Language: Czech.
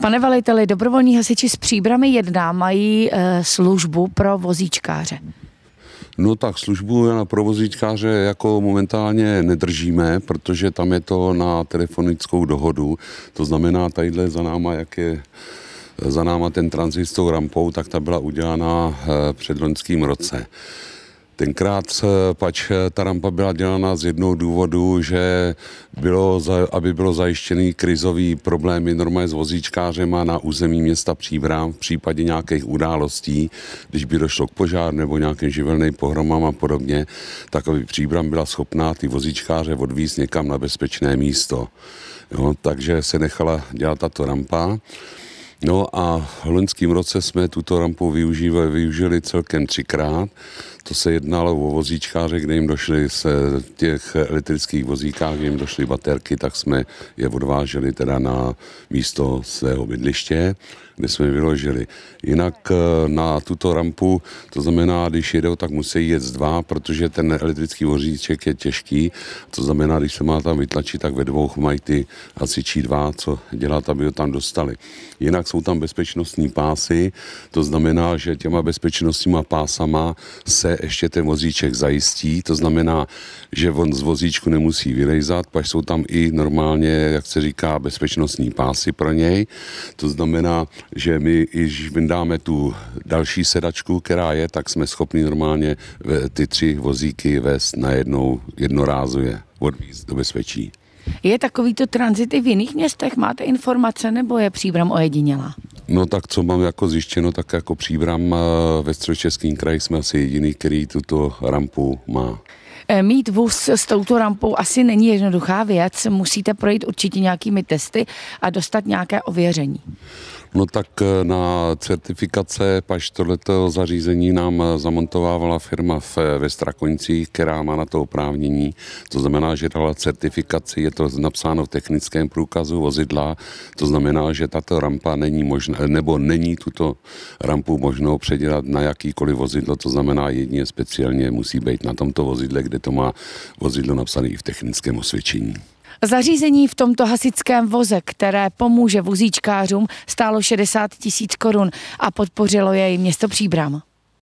Pane valiteli, dobrovolní hasiči s příbrami jedná mají e, službu pro vozíčkáře. No tak službu na provozíčkáře jako momentálně nedržíme, protože tam je to na telefonickou dohodu. To znamená, tadyhle za náma, jak je za náma ten tranzistor rampou, tak ta byla udělána eh, před loňským roce. Tenkrát pač ta rampa byla dělána z jednoho důvodu, že bylo, aby bylo zajištěný krizový problémy normálně s vozíčkářem na území města Příbram v případě nějakých událostí, když by došlo k požár nebo nějakým živelným pohromám a podobně, tak aby Příbram byla schopná ty vozíčkáře odvíz někam na bezpečné místo. Jo, takže se nechala dělat tato rampa. No a v loňském roce jsme tuto rampu využívali, využili celkem třikrát. To se jednalo o vozíčkáře, kde jim došly se těch elektrických vozíkách, kde jim došly baterky, tak jsme je odváželi teda na místo svého bydliště, kde jsme je vyložili. Jinak eh, na tuto rampu, to znamená, když jedou, tak musí jet dva, protože ten elektrický vozíček je těžký. To znamená, když se má tam vytlačit, tak ve dvou mají ty hasiči dva, co dělat, aby ho tam dostali. Jinak let jsou tam bezpečnostní pásy, to znamená, že těma bezpečnostníma pásama se ještě ten vozíček zajistí, to znamená, že on z vozíčku nemusí vylejzat, pak jsou tam i normálně, jak se říká, bezpečnostní pásy pro něj, to znamená, že my, když vyndáme tu další sedačku, která je, tak jsme schopni normálně eh, ty tři vozíky vést jednou jednorázově odvíz do bezpečí. Je takovýto tranzit i v jiných městech? Máte informace nebo je příbram ojedinělá? No tak, co mám jako zjištěno, tak jako příbram eh, ve středočeském kraji jsme asi jediný, který tuto rampu má. Eh, mít vůz s touto rampou asi není jednoduchá věc. Musíte projít určitě nějakými testy a dostat nějaké ověření. No tak eh, na certifikace paž tohleto zařízení nám eh, zamontovávala firma v, ve Strakonicích, která má na to oprávnění. To znamená, že dala certifikaci, je to napsáno v technickém průkazu vozidla, to znamená, že tato rampa není možná, nebo není tuto rampu možnou předělat na jakýkoliv vozidlo, to znamená jedině speciálně musí být na tomto vozidle, kde to má vozidlo napsané i v technickém osvědčení. Zařízení v tomto hasickém voze, které pomůže vozíčkářům, stálo 60 tisíc korun a podpořilo jej město Příbram.